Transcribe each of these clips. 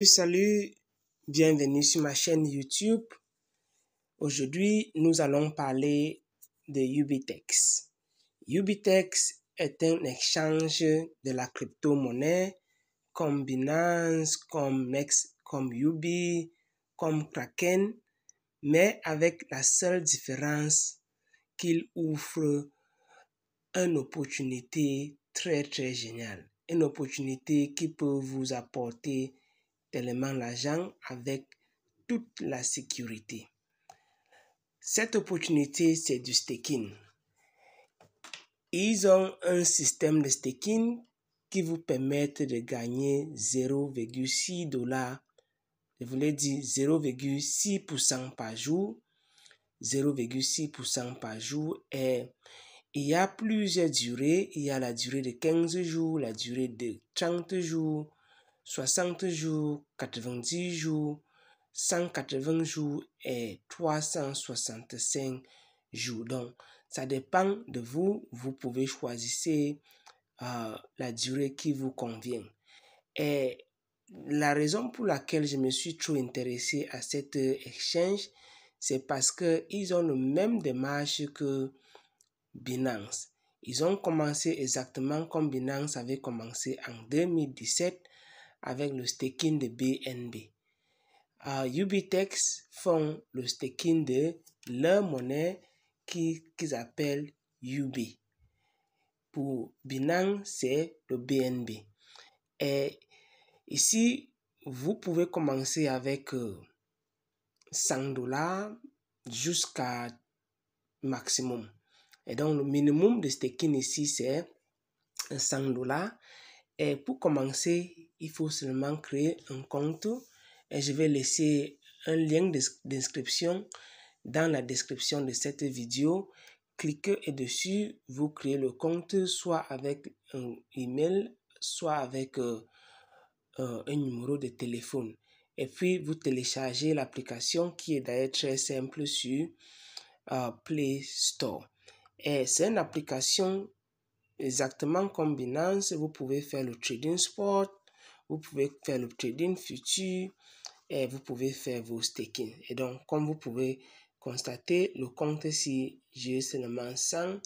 Salut, bienvenue sur ma chaîne YouTube. Aujourd'hui, nous allons parler de Ubitex. Ubitex est un échange de la crypto-monnaie comme Binance, comme comme Ubi, comme Kraken, mais avec la seule différence qu'il offre une opportunité très très géniale, une opportunité qui peut vous apporter tellement l'argent avec toute la sécurité. Cette opportunité, c'est du staking. Ils ont un système de staking qui vous permet de gagner 0,6 dollars, je voulais dire 0,6% par jour. 0,6% par jour et il y a plusieurs durées. Il y a la durée de 15 jours, la durée de 30 jours, 60 jours, 90 jours, 180 jours et 365 jours. Donc, ça dépend de vous. Vous pouvez choisir euh, la durée qui vous convient. Et la raison pour laquelle je me suis trop intéressé à cet exchange, c'est parce qu'ils ont le même démarche que Binance. Ils ont commencé exactement comme Binance avait commencé en 2017 avec le staking de BNB. Euh, Ubitex font le staking de leur monnaie qu'ils appellent UB. Pour Binance, c'est le BNB. Et ici, vous pouvez commencer avec 100 euh, dollars jusqu'à maximum. Et donc, le minimum de staking ici, c'est 100 dollars. Et pour commencer, il faut seulement créer un compte et je vais laisser un lien d'inscription dans la description de cette vidéo. Cliquez et dessus, vous créez le compte soit avec un email, soit avec euh, euh, un numéro de téléphone. Et puis, vous téléchargez l'application qui est d'ailleurs très simple sur euh, Play Store. Et c'est une application exactement comme Binance. Vous pouvez faire le trading sport, vous pouvez faire le trading futur et vous pouvez faire vos staking. Et donc, comme vous pouvez constater, le compte si j'ai e seulement 100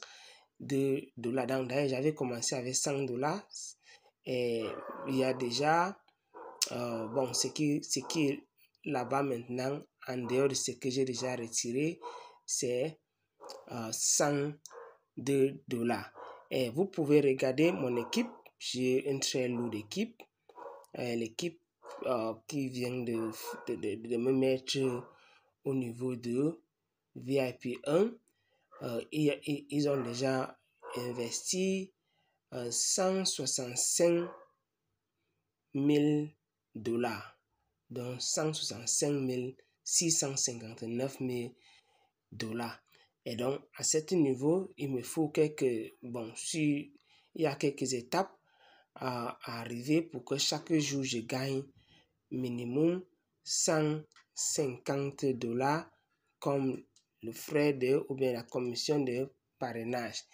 de dollars. d'ailleurs, j'avais commencé avec 100 dollars et il y a déjà, euh, bon, ce qui, ce qui est là-bas maintenant, en dehors de ce que j'ai déjà retiré, c'est euh, de dollars. Et vous pouvez regarder mon équipe. J'ai un très lourde équipe euh, l'équipe euh, qui vient de, de, me mettre au niveau de VIP 1. Euh, ils, ils, ont déjà investi 165 000 dollars, Donc, 165 659 000 dollars. Et donc, à ce niveau, il me faut quelques, bon, si il y a quelques étapes à, arriver pour que chaque jour je gagne minimum 150 dollars comme le frais de ou bien la commission de parrainage.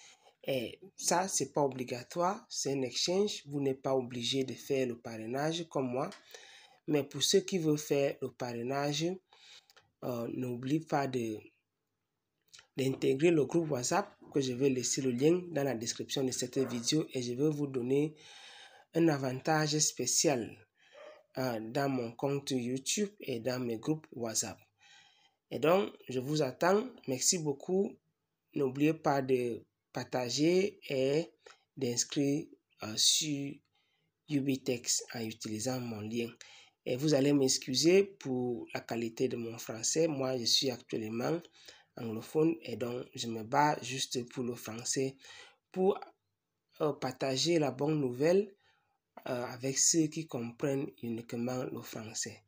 Et ça, c'est pas obligatoire, c'est un exchange. Vous n'êtes pas obligé de faire le parrainage comme moi. Mais pour ceux qui veulent faire le parrainage, euh, n'oublie pas de d'intégrer le groupe WhatsApp que je vais laisser le lien dans la description de cette vidéo et je vais vous donner un avantage spécial euh, dans mon compte YouTube et dans mes groupes WhatsApp. Et donc, je vous attends. Merci beaucoup. N'oubliez pas de partager et d'inscrire euh, sur Ubitex en utilisant mon lien. Et vous allez m'excuser pour la qualité de mon français. Moi, je suis actuellement anglophone et donc je me bats juste pour le français, pour euh, partager la bonne nouvelle euh, avec ceux qui comprennent uniquement le français.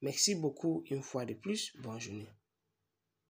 Merci beaucoup une fois de plus. Bonjour.